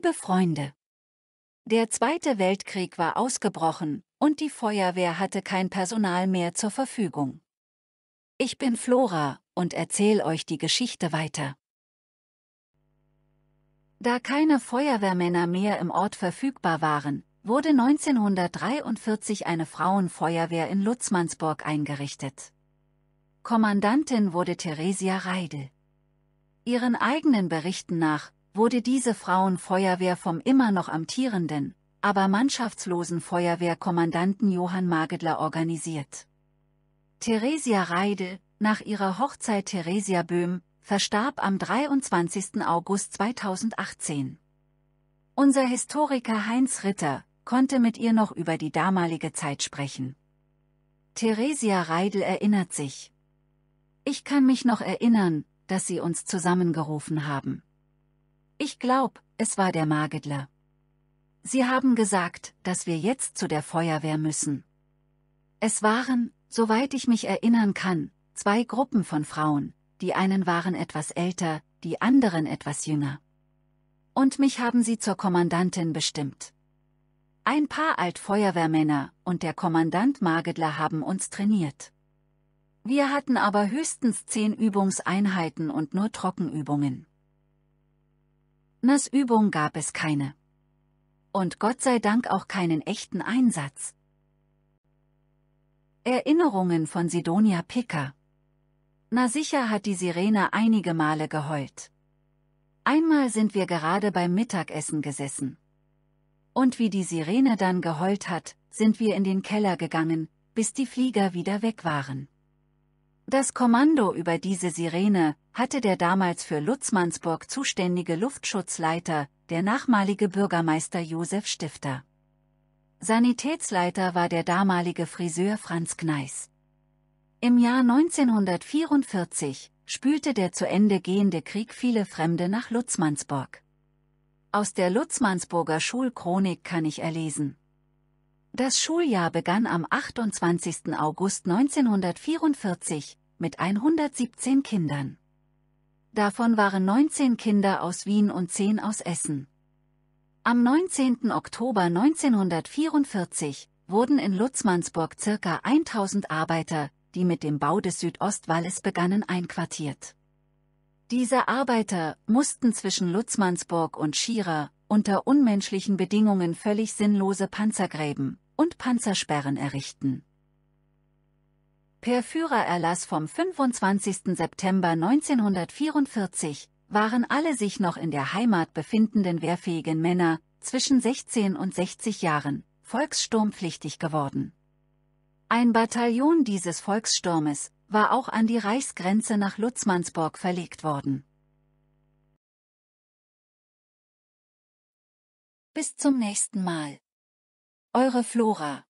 Liebe Freunde, der Zweite Weltkrieg war ausgebrochen und die Feuerwehr hatte kein Personal mehr zur Verfügung. Ich bin Flora und erzähle euch die Geschichte weiter. Da keine Feuerwehrmänner mehr im Ort verfügbar waren, wurde 1943 eine Frauenfeuerwehr in Lutzmannsburg eingerichtet. Kommandantin wurde Theresia Reidel. Ihren eigenen Berichten nach wurde diese Frauenfeuerwehr vom immer noch amtierenden, aber mannschaftslosen Feuerwehrkommandanten Johann Magedler organisiert. Theresia Reidel, nach ihrer Hochzeit Theresia Böhm, verstarb am 23. August 2018. Unser Historiker Heinz Ritter konnte mit ihr noch über die damalige Zeit sprechen. Theresia Reidel erinnert sich. Ich kann mich noch erinnern, dass sie uns zusammengerufen haben. Ich glaub, es war der Magedler. Sie haben gesagt, dass wir jetzt zu der Feuerwehr müssen. Es waren, soweit ich mich erinnern kann, zwei Gruppen von Frauen, die einen waren etwas älter, die anderen etwas jünger. Und mich haben sie zur Kommandantin bestimmt. Ein paar Altfeuerwehrmänner und der Kommandant Magedler haben uns trainiert. Wir hatten aber höchstens zehn Übungseinheiten und nur Trockenübungen. Übung gab es keine. Und Gott sei Dank auch keinen echten Einsatz. Erinnerungen von Sidonia Picker Na sicher hat die Sirene einige Male geheult. Einmal sind wir gerade beim Mittagessen gesessen. Und wie die Sirene dann geheult hat, sind wir in den Keller gegangen, bis die Flieger wieder weg waren. Das Kommando über diese Sirene hatte der damals für Lutzmannsburg zuständige Luftschutzleiter, der nachmalige Bürgermeister Josef Stifter. Sanitätsleiter war der damalige Friseur Franz Gneis. Im Jahr 1944 spülte der zu Ende gehende Krieg viele Fremde nach Lutzmannsburg. Aus der Lutzmannsburger Schulchronik kann ich erlesen das Schuljahr begann am 28. August 1944 mit 117 Kindern. Davon waren 19 Kinder aus Wien und 10 aus Essen. Am 19. Oktober 1944 wurden in Lutzmannsburg ca. 1000 Arbeiter, die mit dem Bau des Südostwalles begannen, einquartiert. Diese Arbeiter mussten zwischen Lutzmannsburg und Schierer unter unmenschlichen Bedingungen völlig sinnlose Panzergräben, und Panzersperren errichten. Per Führererlass vom 25. September 1944 waren alle sich noch in der Heimat befindenden wehrfähigen Männer zwischen 16 und 60 Jahren volkssturmpflichtig geworden. Ein Bataillon dieses Volkssturmes war auch an die Reichsgrenze nach Lutzmannsburg verlegt worden. Bis zum nächsten Mal. Eure Flora